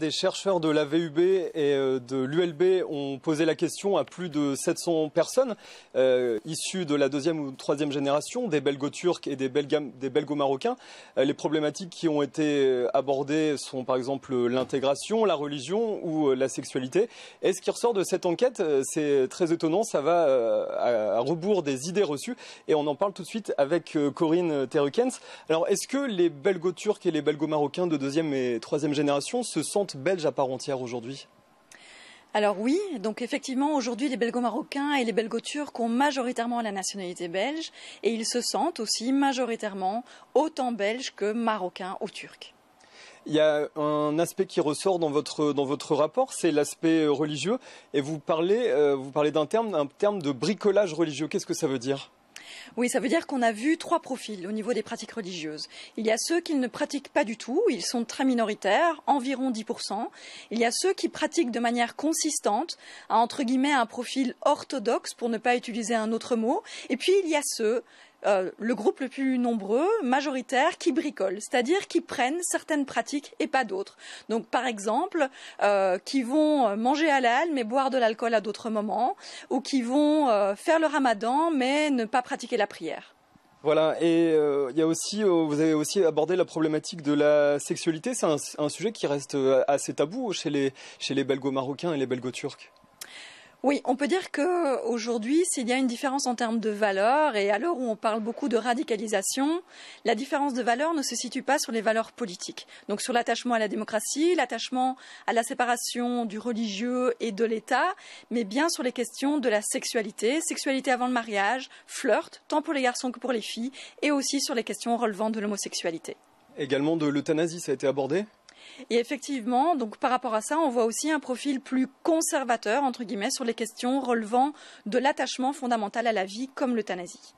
Des chercheurs de la VUB et euh, de l'ULB ont posé la question à plus de 700 personnes euh, issues de la deuxième ou troisième génération, des Belgo-Turcs et des, des Belgo-Marocains. Euh, les problématiques qui ont été abordées sont par exemple l'intégration, la religion ou la sexualité. Et ce qui ressort de cette enquête, c'est très étonnant, ça va à, rebours des idées reçues. Et on en parle tout de suite avec Corinne Terukens. Alors est-ce que les Belgo-Turcs et les Belgo-Marocains de deuxième et troisième génération se sentent belge à part entière aujourd'hui alors oui, donc effectivement, aujourd'hui, les Belgo-Marocains et les Belgo-Turcs ont majoritairement la nationalité belge et ils se sentent aussi majoritairement autant belges que marocains ou turcs. Il y a un aspect qui ressort dans votre, dans votre rapport, c'est l'aspect euh, religieux. Et vous parlez, euh, parlez d'un terme, terme de bricolage religieux. Qu'est-ce que ça veut dire oui, ça veut dire qu'on a vu trois profils au niveau des pratiques religieuses. Il y a ceux qui ne pratiquent pas du tout, ils sont très minoritaires, environ 10%. Il y a ceux qui pratiquent de manière consistante, à entre guillemets un profil orthodoxe pour ne pas utiliser un autre mot. Et puis il y a ceux euh, le groupe le plus nombreux, majoritaire, qui bricolent, c'est-à-dire qui prennent certaines pratiques et pas d'autres. Donc par exemple, euh, qui vont manger halal mais boire de l'alcool à d'autres moments, ou qui vont euh, faire le ramadan mais ne pas pratiquer la prière. Voilà, et il y a aussi, vous avez aussi abordé la problématique de la sexualité. C'est un, sujet qui reste assez tabou chez les, chez les Belgo-Marocains et les Belgo-Turcs. Oui, on peut dire qu'aujourd'hui, s'il y a une différence en termes de valeurs, et à l'heure où on parle beaucoup de radicalisation, la différence de valeurs ne se situe pas sur les valeurs politiques. Donc sur l'attachement à la démocratie, l'attachement à la séparation du religieux et de l'État, mais bien sur les questions de la sexualité, sexualité avant le mariage, flirt, tant pour les garçons que pour les filles, et aussi sur les questions relevant de l'homosexualité. Également de l'euthanasie, ça a été abordé et effectivement, donc par rapport à ça, on voit aussi un profil plus conservateur, entre guillemets, sur les questions relevant de l'attachement fondamental à la vie, comme l'euthanasie.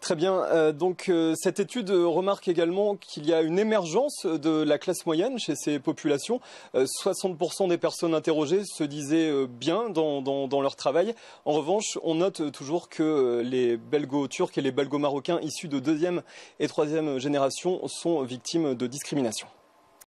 Très bien. Euh, donc euh, cette étude remarque également qu'il y a une émergence de la classe moyenne chez ces populations. 60% euh, des personnes interrogées se disaient bien dans, leur travail. En revanche, on note toujours que les Belgo-Turcs et les Belgo-Marocains issus de deuxième et troisième génération sont victimes de discrimination.